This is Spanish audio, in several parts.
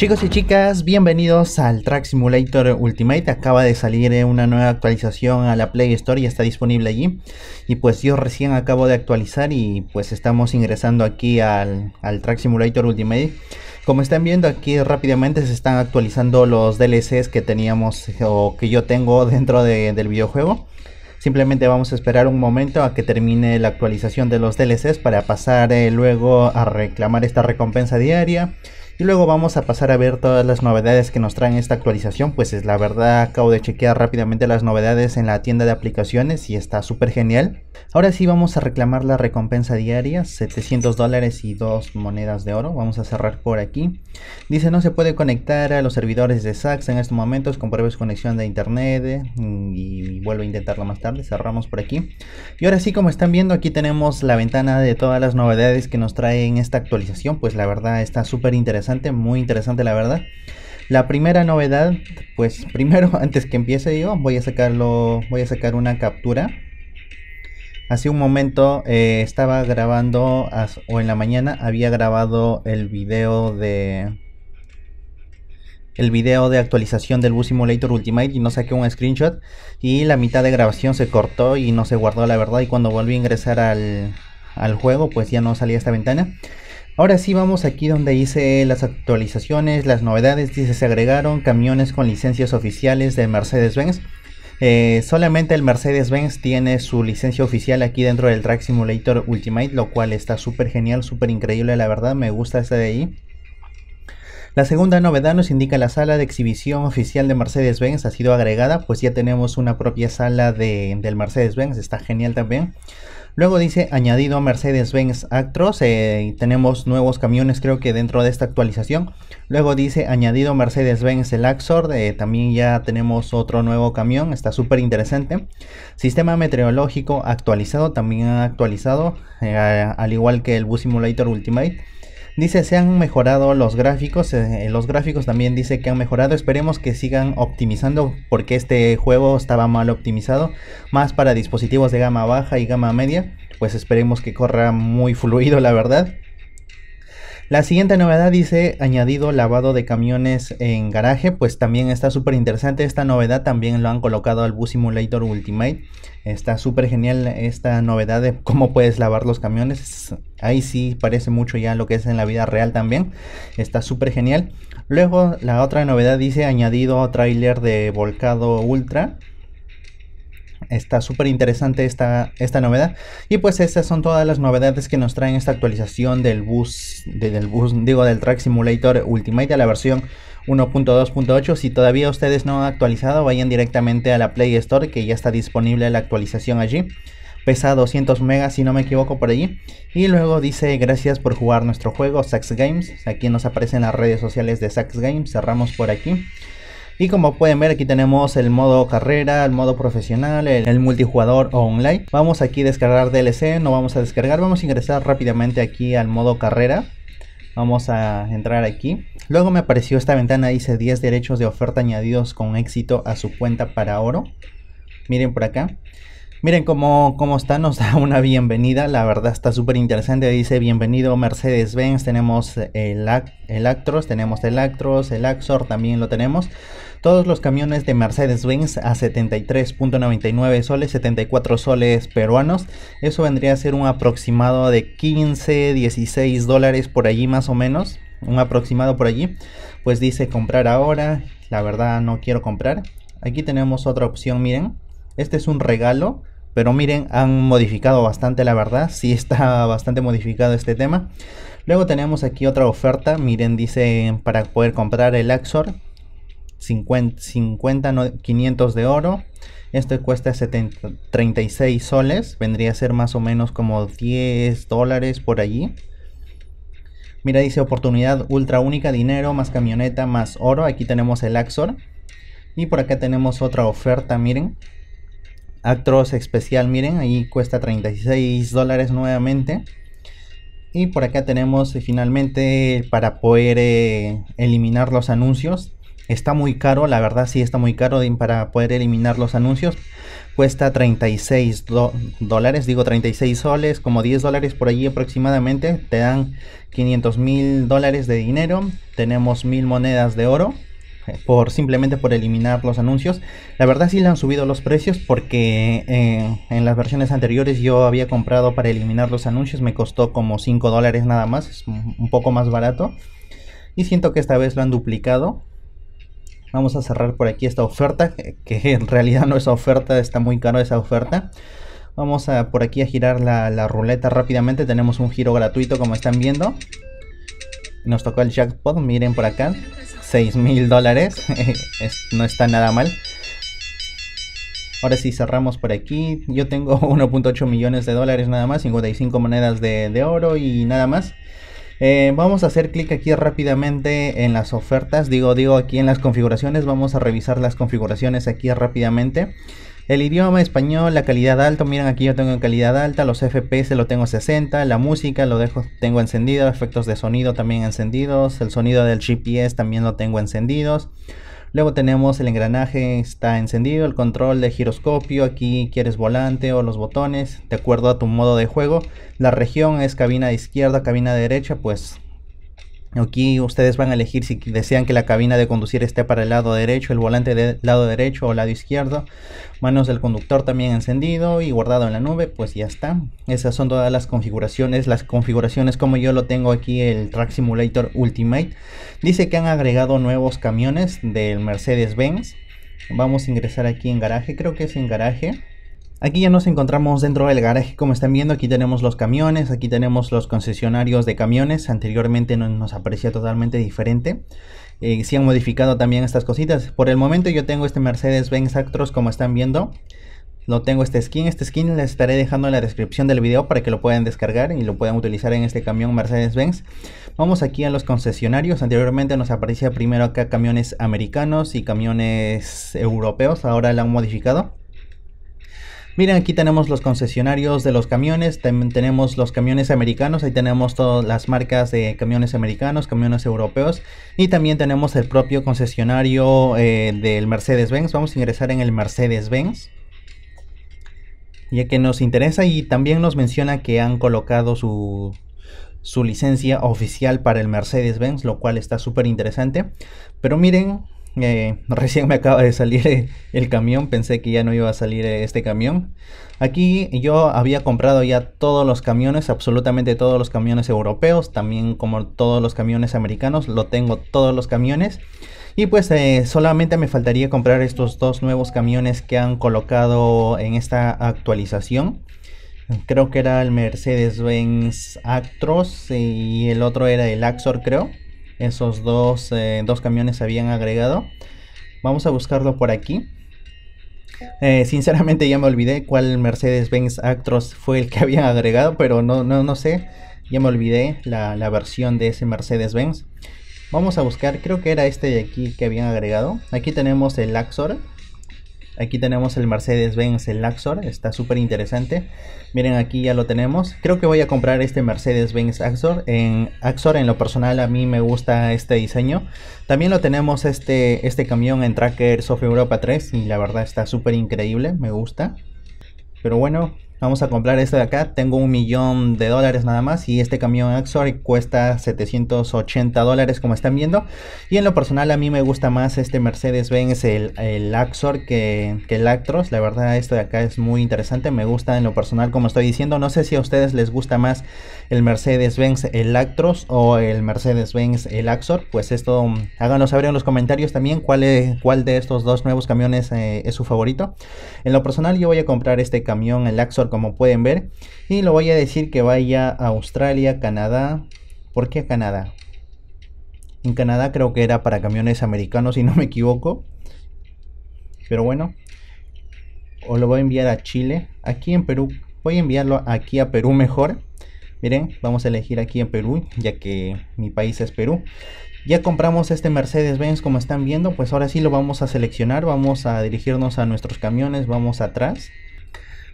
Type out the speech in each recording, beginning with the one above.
Chicos y chicas, bienvenidos al Track Simulator Ultimate. Acaba de salir eh, una nueva actualización a la Play Store y está disponible allí. Y pues yo recién acabo de actualizar y pues estamos ingresando aquí al, al Track Simulator Ultimate. Como están viendo aquí rápidamente se están actualizando los DLCs que teníamos eh, o que yo tengo dentro del videojuego. Simplemente vamos a esperar un momento a que termine la actualización de los DLCs para pasar eh, luego a reclamar esta recompensa diaria y luego vamos a pasar a ver todas las novedades que nos traen esta actualización. Pues es la verdad, acabo de chequear rápidamente las novedades en la tienda de aplicaciones y está súper genial. Ahora sí vamos a reclamar la recompensa diaria, 700 dólares y dos monedas de oro. Vamos a cerrar por aquí. Dice no se puede conectar a los servidores de Sax en estos momentos. Compruebe su conexión de internet eh, y vuelvo a intentarlo más tarde. Cerramos por aquí. Y ahora sí, como están viendo, aquí tenemos la ventana de todas las novedades que nos traen esta actualización. Pues la verdad está súper interesante muy interesante la verdad. La primera novedad, pues primero, antes que empiece yo, voy a sacarlo, voy a sacar una captura. Hace un momento eh, estaba grabando, o en la mañana había grabado el video de... El video de actualización del Bus Simulator Ultimate y no saqué un screenshot. Y la mitad de grabación se cortó y no se guardó la verdad. Y cuando volví a ingresar al, al juego, pues ya no salía esta ventana. Ahora sí vamos aquí donde hice las actualizaciones, las novedades, dice se agregaron camiones con licencias oficiales de Mercedes-Benz. Eh, solamente el Mercedes-Benz tiene su licencia oficial aquí dentro del Track Simulator Ultimate, lo cual está súper genial, súper increíble, la verdad me gusta ese de ahí. La segunda novedad nos indica la sala de exhibición oficial de Mercedes-Benz ha sido agregada, pues ya tenemos una propia sala del Mercedes-Benz, está genial también. Luego dice añadido Mercedes-Benz Actros. Eh, tenemos nuevos camiones creo que dentro de esta actualización. Luego dice añadido Mercedes-Benz el Axor. Eh, también ya tenemos otro nuevo camión. Está súper interesante. Sistema meteorológico actualizado. También ha actualizado. Eh, al igual que el Bus Simulator Ultimate. Dice, se han mejorado los gráficos, eh, eh, los gráficos también dice que han mejorado, esperemos que sigan optimizando porque este juego estaba mal optimizado, más para dispositivos de gama baja y gama media, pues esperemos que corra muy fluido la verdad. La siguiente novedad dice añadido lavado de camiones en garaje, pues también está súper interesante esta novedad, también lo han colocado al Bus Simulator Ultimate, está súper genial esta novedad de cómo puedes lavar los camiones, ahí sí parece mucho ya lo que es en la vida real también, está súper genial. Luego la otra novedad dice añadido trailer de Volcado Ultra, está súper interesante esta, esta novedad. Y pues estas son todas las novedades que nos traen esta actualización del bus, del bus, digo, del Track Simulator Ultimate a la versión 1.2.8. Si todavía ustedes no han actualizado, vayan directamente a la Play Store que ya está disponible la actualización allí pesa 200 megas si no me equivoco por allí. Y luego dice gracias por jugar nuestro juego Sax Games. Aquí nos aparecen las redes sociales de Sax Games. Cerramos por aquí. Y como pueden ver aquí tenemos el modo carrera, el modo profesional, el, multijugador online. Vamos aquí a descargar DLC, no vamos a descargar, vamos a ingresar rápidamente aquí al modo carrera. Vamos a entrar aquí. Luego me apareció esta ventana, dice 10 derechos de oferta añadidos con éxito a su cuenta para oro. Miren por acá. Miren cómo, cómo está, nos da una bienvenida, la verdad está súper interesante, dice bienvenido Mercedes-Benz, tenemos el, el Actros, tenemos el Actros, el Axor también lo tenemos. Todos los camiones de Mercedes-Benz a 73.99 soles, 74 soles peruanos. Eso vendría a ser un aproximado de 15, 16 dólares por allí más o menos. Un aproximado por allí. Pues dice comprar ahora. La verdad no quiero comprar. Aquí tenemos otra opción, miren. Este es un regalo. Pero miren, han modificado bastante la verdad, sí está bastante modificado este tema. Luego tenemos aquí otra oferta, miren, dice para poder comprar el Axor 50, 50 500 de oro. Esto cuesta 36 soles. Vendría a ser más o menos como 10 dólares por allí. Mira, dice oportunidad ultra única, dinero más camioneta más oro. Aquí tenemos el Axor. Y por acá tenemos otra oferta, miren. Actros especial, miren, ahí cuesta 36 dólares nuevamente. Y por acá tenemos eh, finalmente para poder eh, eliminar los anuncios, Está muy caro, la verdad sí está muy caro para poder eliminar los anuncios. Cuesta 36 dólares, digo 36 soles, como 10 dólares por allí aproximadamente. Te dan 500 mil dólares de dinero. Tenemos mil monedas de oro eh, por simplemente por eliminar los anuncios. La verdad sí le han subido los precios porque eh, en las versiones anteriores yo había comprado para eliminar los anuncios, me costó como 5 dólares nada más, es un poco más barato. Y siento que esta vez lo han duplicado. Vamos a cerrar por aquí esta oferta, eh, que en realidad no es oferta, está muy caro esa oferta. Vamos a por aquí a girar la, ruleta rápidamente, tenemos un giro gratuito como están viendo. Nos tocó el jackpot, miren por acá, 6 mil dólares, no está nada mal. Ahora sí cerramos por aquí. Yo tengo 1.8 millones de dólares nada más, 55 monedas de oro y nada más. Eh, vamos a hacer clic aquí rápidamente en las ofertas. Digo, digo aquí en las configuraciones. Vamos a revisar las configuraciones aquí rápidamente. El idioma español, la calidad alta, miren aquí yo tengo en calidad alta, los FPS lo tengo 60, la música lo dejo, tengo encendido, efectos de sonido también encendidos, el sonido del GPS también lo tengo encendidos. Luego tenemos el engranaje, está encendido, el control de giroscopio, aquí quieres volante o los botones, de acuerdo a tu modo de juego. La región es cabina de izquierda, cabina de derecha, pues Aquí ustedes van a elegir si desean que la cabina de conducir esté para el lado derecho, el volante del lado derecho o lado izquierdo. Manos del conductor también encendido y guardado en la nube, pues ya está. Esas son todas las configuraciones. Las configuraciones como yo lo tengo aquí, el Track Simulator Ultimate. Dice que han agregado nuevos camiones del Mercedes-Benz. Vamos a ingresar aquí en garaje, creo que es en garaje. Aquí ya nos encontramos dentro del garaje, como están viendo, aquí tenemos los camiones, aquí tenemos los concesionarios de camiones, anteriormente nos aparecía totalmente diferente. Eh, si han modificado también estas cositas. Por el momento yo tengo este Mercedes-Benz Actros como están viendo. No tengo este skin, este skin les estaré dejando en la descripción del video para que lo puedan descargar y lo puedan utilizar en este camión Mercedes-Benz. Vamos aquí a los concesionarios, anteriormente nos aparecía primero acá camiones americanos y camiones europeos, ahora lo han modificado. Miren, aquí tenemos los concesionarios de los camiones, también tenemos los camiones americanos, ahí tenemos todas las marcas de camiones americanos, camiones europeos y también tenemos el propio concesionario eh, del Mercedes-Benz. Vamos a ingresar en el Mercedes-Benz ya que nos interesa y también nos menciona que han colocado su, su licencia oficial para el Mercedes-Benz, lo cual está súper interesante. Pero miren, recién me acaba de salir el camión, pensé que ya no iba a salir este camión. Aquí yo había comprado ya todos los camiones, absolutamente todos los camiones europeos, también como todos los camiones americanos, lo tengo todos los camiones. Y pues eh, solamente me faltaría comprar estos dos nuevos camiones que han colocado en esta actualización. Creo que era el Mercedes-Benz Actros eh, y el otro era el Axor, creo esos eh, dos, camiones habían agregado. Vamos a buscarlo por aquí. Eh, sinceramente ya me olvidé cuál Mercedes-Benz Actros fue el que habían agregado, pero no, no, no sé. Ya me olvidé la, la versión de ese Mercedes-Benz. Vamos a buscar, creo que era este de aquí que habían agregado. Aquí tenemos el Axor, Aquí tenemos el Mercedes-Benz, el Axor, está súper interesante. Miren, aquí ya lo tenemos. Creo que voy a comprar este Mercedes-Benz Axor. En Axor, en lo personal, a mí me gusta este diseño. También lo tenemos este, este camión en Tracker Soft Europa 3 y la verdad está súper increíble, me gusta. Pero bueno, vamos a comprar este de acá, tengo un millón de dólares nada más y este camión Axor cuesta 780 dólares como están viendo. Y en lo personal a mí me gusta más este Mercedes-Benz, el, el, Axor que, que, el Actros, la verdad esto de acá es muy interesante, me gusta en lo personal como estoy diciendo, no sé si a ustedes les gusta más el Mercedes-Benz, el Actros o el Mercedes-Benz, el Axor, pues esto háganos saber en los comentarios también cuál, cuál de estos dos nuevos camiones eh, es su favorito. En lo personal yo voy a comprar este camión, el Axor como pueden ver. Y lo voy a decir que vaya a Australia, Canadá. ¿Por qué a Canadá? En Canadá creo que era para camiones americanos si no me equivoco. Pero bueno. O lo voy a enviar a Chile. Aquí en Perú. Voy a enviarlo aquí a Perú mejor. Miren, vamos a elegir aquí en Perú, ya que mi país es Perú. Ya compramos este Mercedes-Benz como están viendo, pues ahora sí lo vamos a seleccionar, vamos a dirigirnos a nuestros camiones, vamos atrás.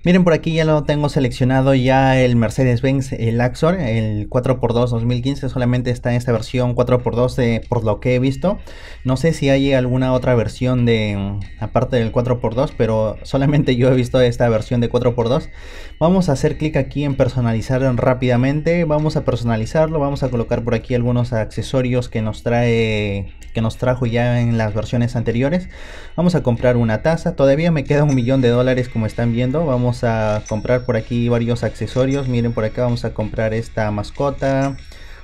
Miren, por aquí ya lo tengo seleccionado ya el Mercedes-Benz, el Axor, el 4x2 2015, solamente está en esta versión 4x2 por lo que he visto. No sé si hay alguna otra versión de, aparte del 4x2, pero solamente yo he visto esta versión de 4x2. Vamos a hacer clic aquí en personalizar rápidamente. Vamos a personalizarlo. Vamos a colocar por aquí algunos accesorios que nos trae que nos trajo ya en las versiones anteriores. Vamos a comprar una taza. Todavía me queda un millón de dólares como están viendo. Vamos a comprar por aquí varios accesorios. Miren por acá vamos a comprar esta mascota.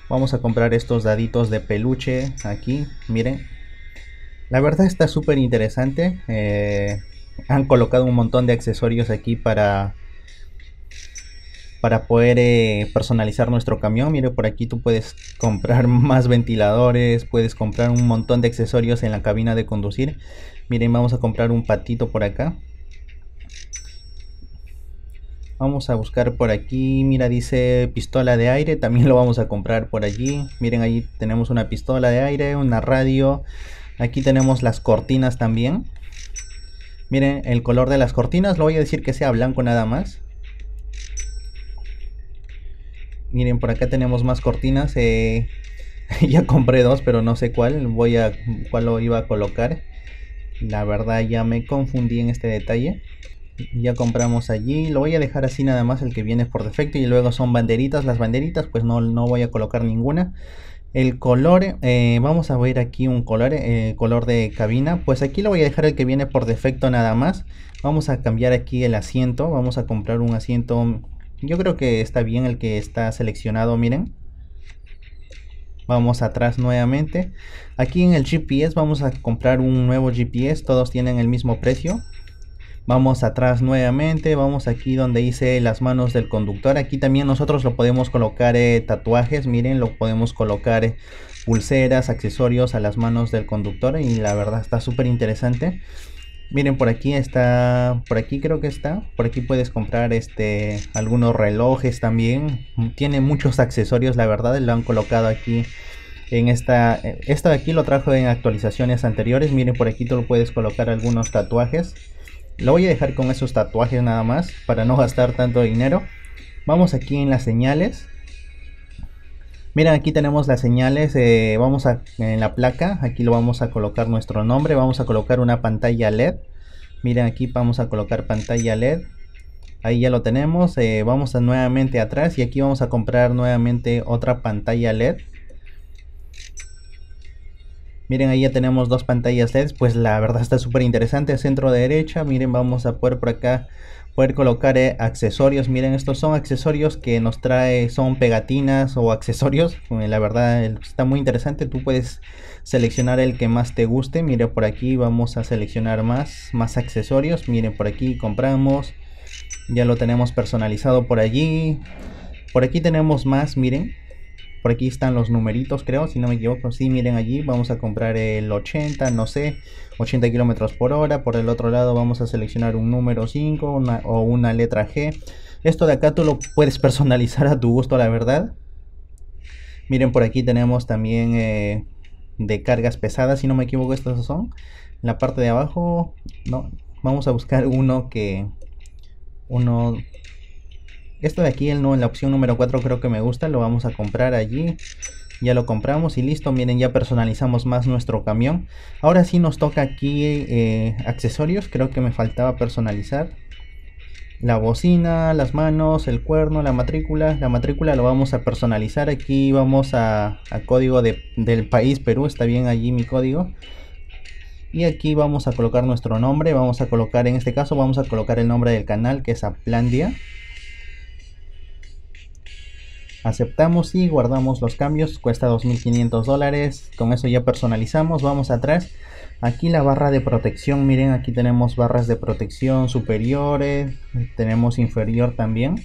Vamos a comprar estos daditos de peluche aquí. Miren. La verdad está súper interesante. Eh, han colocado un montón de accesorios aquí para para poder eh, personalizar nuestro camión. Mire, por aquí tú puedes comprar más ventiladores, puedes comprar un montón de accesorios en la cabina de conducir. Miren, vamos a comprar un patito por acá. Vamos a buscar por aquí, mira dice pistola de aire, también lo vamos a comprar por allí. Miren, allí tenemos una pistola de aire, una radio. Aquí tenemos las cortinas también. Miren, el color de las cortinas lo voy a decir que sea blanco nada más. Miren, por acá tenemos más cortinas. Eh, ya compré dos, pero no sé cuál. Voy a cuál lo iba a colocar. La verdad ya me confundí en este detalle. Ya compramos allí. Lo voy a dejar así nada más el que viene por defecto. Y luego son banderitas. Las banderitas pues no, no voy a colocar ninguna. El color, eh, vamos a ver aquí un color, eh, color de cabina. Pues aquí lo voy a dejar el que viene por defecto nada más. Vamos a cambiar aquí el asiento. Vamos a comprar un asiento yo creo que está bien el que está seleccionado, miren. Vamos atrás nuevamente. Aquí en el GPS vamos a comprar un nuevo GPS. Todos tienen el mismo precio. Vamos atrás nuevamente. Vamos aquí donde dice las manos del conductor. Aquí también nosotros lo podemos colocar eh, tatuajes. Miren, lo podemos colocar eh, pulseras, accesorios a las manos del conductor. Y la verdad está súper interesante. Miren, por aquí está, por aquí creo que está, por aquí puedes comprar este algunos relojes también. Tiene muchos accesorios, la verdad, lo han colocado aquí en esta, esto de aquí lo trajo en actualizaciones anteriores. Miren, por aquí tú lo puedes colocar algunos tatuajes. Lo voy a dejar con esos tatuajes nada más para no gastar tanto dinero. Vamos aquí en las señales Miren, aquí tenemos las señales. Eh, vamos a en la placa. Aquí lo vamos a colocar nuestro nombre. Vamos a colocar una pantalla LED. Miren, aquí vamos a colocar pantalla LED. Ahí ya lo tenemos. Eh, vamos nuevamente atrás y aquí vamos a comprar nuevamente otra pantalla LED. Miren, ahí ya tenemos dos pantallas LED. pues la verdad está súper interesante, centro derecha, miren, vamos a poder por acá poder colocar eh, accesorios, miren, estos son accesorios que nos trae, son pegatinas o accesorios, la verdad está muy interesante, tú puedes seleccionar el que más te guste, miren, por aquí vamos a seleccionar más, más accesorios, miren, por aquí compramos, ya lo tenemos personalizado por allí, por aquí tenemos más, miren, por aquí están los numeritos, creo, si no me equivoco. Sí, miren allí, vamos a comprar el 80, no sé, 80 kilómetros por hora. Por el otro lado vamos a seleccionar un número 5 o una letra G. Esto de acá tú lo puedes personalizar a tu gusto, la verdad. Miren, por aquí tenemos también eh, de cargas pesadas, si no me equivoco, estas son. La parte de abajo, no, vamos a buscar uno que... Uno esto de aquí, el no, en la opción número 4 creo que me gusta, lo vamos a comprar allí. Ya lo compramos y listo, miren, ya personalizamos más nuestro camión. Ahora sí nos toca aquí eh, accesorios, creo que me faltaba personalizar. La bocina, las manos, el cuerno, la matrícula. La matrícula lo vamos a personalizar. Aquí vamos a, código del país Perú, está bien allí mi código y aquí vamos a colocar nuestro nombre vamos a colocar en este caso vamos a colocar el nombre del canal que es Aplandia aceptamos y guardamos los cambios cuesta 2500 dólares con eso ya personalizamos vamos atrás aquí la barra de protección miren aquí tenemos barras de protección superiores tenemos inferior también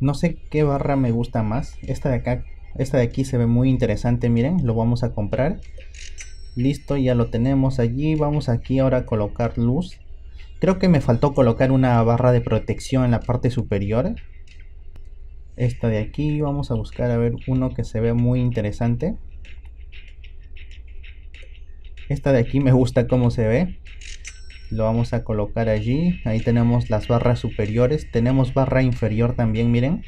no sé qué barra me gusta más esta de acá esta de aquí se ve muy interesante miren lo vamos a comprar listo ya lo tenemos allí vamos aquí ahora a colocar luz creo que me faltó colocar una barra de protección en la parte superior esta de aquí. Vamos a buscar a ver uno que se ve muy interesante. Esta de aquí me gusta cómo se ve. Lo vamos a colocar allí. Ahí tenemos las barras superiores. Tenemos barra inferior también, miren.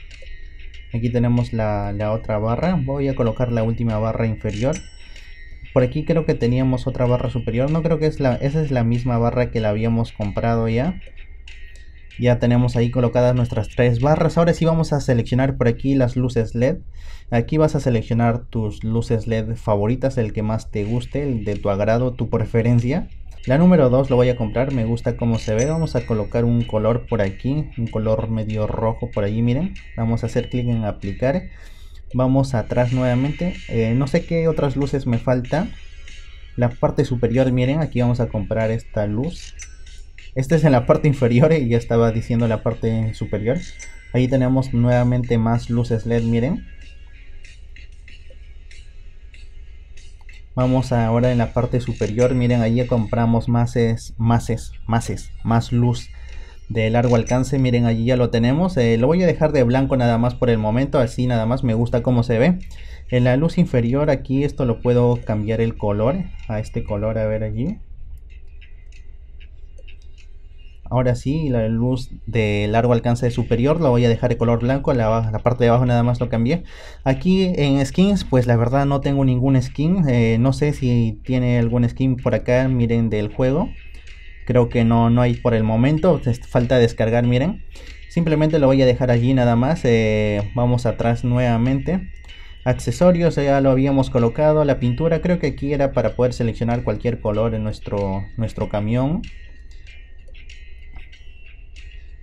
Aquí tenemos la, otra barra. Voy a colocar la última barra inferior. Por aquí creo que teníamos otra barra superior. No creo que es la, esa es la misma barra que la habíamos comprado ya. Ya tenemos ahí colocadas nuestras tres barras. Ahora sí vamos a seleccionar por aquí las luces LED. Aquí vas a seleccionar tus luces LED favoritas, el que más te guste, el de tu agrado, tu preferencia. La número 2 lo voy a comprar, me gusta cómo se ve. Vamos a colocar un color por aquí, un color medio rojo por allí, miren. Vamos a hacer clic en aplicar. Vamos atrás nuevamente. Eh, no sé qué otras luces me falta. La parte superior, miren, aquí vamos a comprar esta luz. Este es en la parte inferior y ya estaba diciendo la parte superior. Ahí tenemos nuevamente más luces LED, miren. Vamos ahora en la parte superior, miren, ahí compramos más es, más más más luz de largo alcance. Miren, allí ya lo tenemos. Eh, lo voy a dejar de blanco nada más por el momento, así nada más me gusta cómo se ve. En la luz inferior aquí esto lo puedo cambiar el color a este color, a ver allí. Ahora sí, la luz de largo alcance superior la voy a dejar de color blanco, la, parte de abajo nada más lo cambié. Aquí en skins, pues la verdad no tengo ningún skin, eh, no sé si tiene algún skin por acá, miren, del juego. Creo que no, no hay por el momento, falta descargar, miren. Simplemente lo voy a dejar allí nada más, eh, vamos atrás nuevamente accesorios ya lo habíamos colocado la pintura creo que aquí era para poder seleccionar cualquier color en nuestro nuestro camión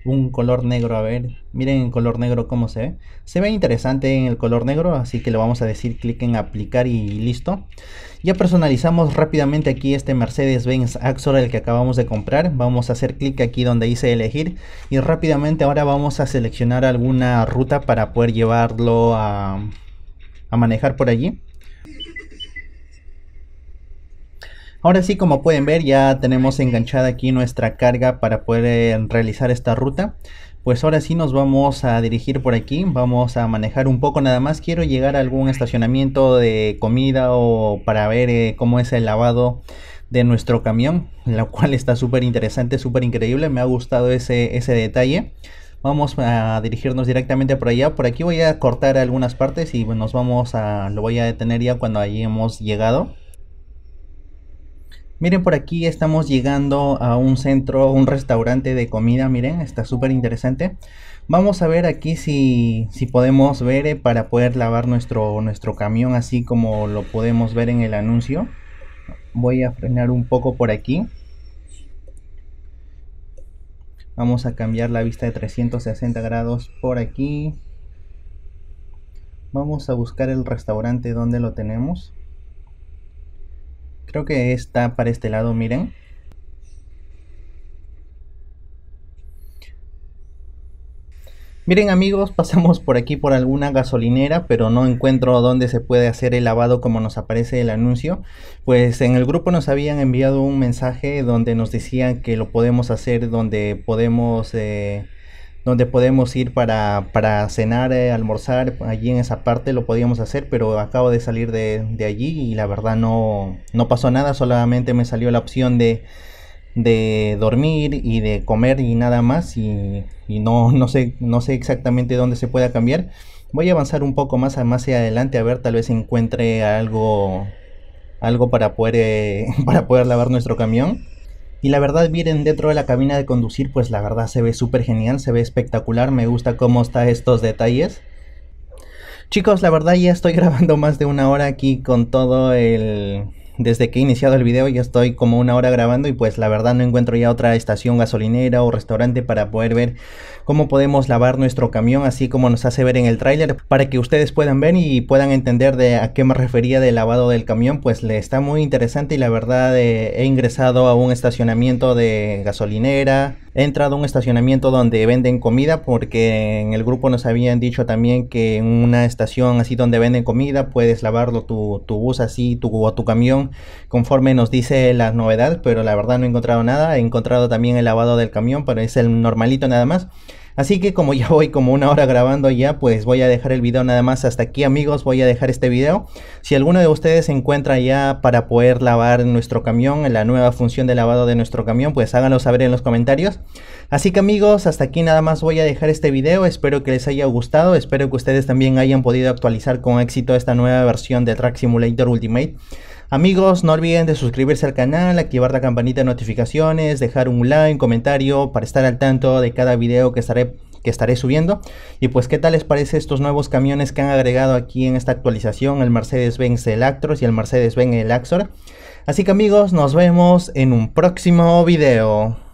un color negro, a ver, miren el color negro cómo se ve. Se ve interesante en el color negro, así que le vamos a decir clic en aplicar y listo. Ya personalizamos rápidamente aquí este Mercedes-Benz Axor, el que acabamos de comprar. Vamos a hacer clic aquí donde dice elegir y rápidamente ahora vamos a seleccionar alguna ruta para poder llevarlo a, a manejar por allí. Ahora sí, como pueden ver, ya tenemos enganchada aquí nuestra carga para poder realizar esta ruta. Pues ahora sí nos vamos a dirigir por aquí, vamos a manejar un poco nada más. Quiero llegar a algún estacionamiento de comida o para ver eh, cómo es el lavado de nuestro camión, Lo cual está súper interesante, súper increíble. Me ha gustado ese, detalle. Vamos a dirigirnos directamente por allá. Por aquí voy a cortar algunas partes y nos vamos a... Lo voy a detener ya cuando hemos llegado. Miren, por aquí estamos llegando a un centro, un restaurante de comida, miren, está súper interesante. Vamos a ver aquí si, podemos ver eh, para poder lavar nuestro, nuestro camión así como lo podemos ver en el anuncio. Voy a frenar un poco por aquí. Vamos a cambiar la vista de 360 grados por aquí. Vamos a buscar el restaurante donde lo tenemos. Creo que está para este lado, miren. Miren amigos, pasamos por aquí por alguna gasolinera, pero no encuentro dónde se puede hacer el lavado como nos aparece el anuncio. Pues en el grupo nos habían enviado un mensaje donde nos decían que lo podemos hacer, donde podemos... Eh, donde podemos ir para, para cenar, eh, almorzar, allí en esa parte lo podíamos hacer, pero acabo de salir de, allí y la verdad no, no pasó nada, solamente me salió la opción de, de dormir y de comer y nada más y, no, no, sé, no sé exactamente dónde se pueda cambiar. Voy a avanzar un poco más, más hacia adelante a ver tal vez encuentre algo, algo para, poder, eh, para poder lavar nuestro camión. Y la verdad, miren dentro de la cabina de conducir, pues la verdad se ve súper genial, se ve espectacular, me gusta cómo están estos detalles. Chicos, la verdad ya estoy grabando más de una hora aquí con todo el desde que he iniciado el video ya estoy como una hora grabando y pues la verdad no encuentro ya otra estación gasolinera o restaurante para poder ver cómo podemos lavar nuestro camión así como nos hace ver en el tráiler para que ustedes puedan ver y puedan entender de a qué me refería del lavado del camión pues le está muy interesante y la verdad eh, he ingresado a un estacionamiento de gasolinera He entrado a un estacionamiento donde venden comida porque en el grupo nos habían dicho también que en una estación así donde venden comida puedes lavarlo tu, bus así tu, o tu camión conforme nos dice la novedad. pero la verdad no he encontrado nada. He encontrado también el lavado del camión, pero es el normalito nada más. Así que como ya voy como una hora grabando ya, pues voy a dejar el video nada más hasta aquí amigos, voy a dejar este video. Si alguno de ustedes se encuentra ya para poder lavar nuestro camión, en la nueva función de lavado de nuestro camión, pues háganlo saber en los comentarios. Así que amigos, hasta aquí nada más voy a dejar este video, espero que les haya gustado, espero que ustedes también hayan podido actualizar con éxito esta nueva versión de Track Simulator Ultimate. Amigos, no olviden de suscribirse al canal, activar la campanita de notificaciones, dejar un like, un comentario para estar al tanto de cada video que estaré que estaré subiendo. Y pues, ¿qué tal les parece estos nuevos camiones que han agregado aquí en esta actualización? El Mercedes-Benz Electros y el Mercedes-Benz Axor. Así que amigos, nos vemos en un próximo video.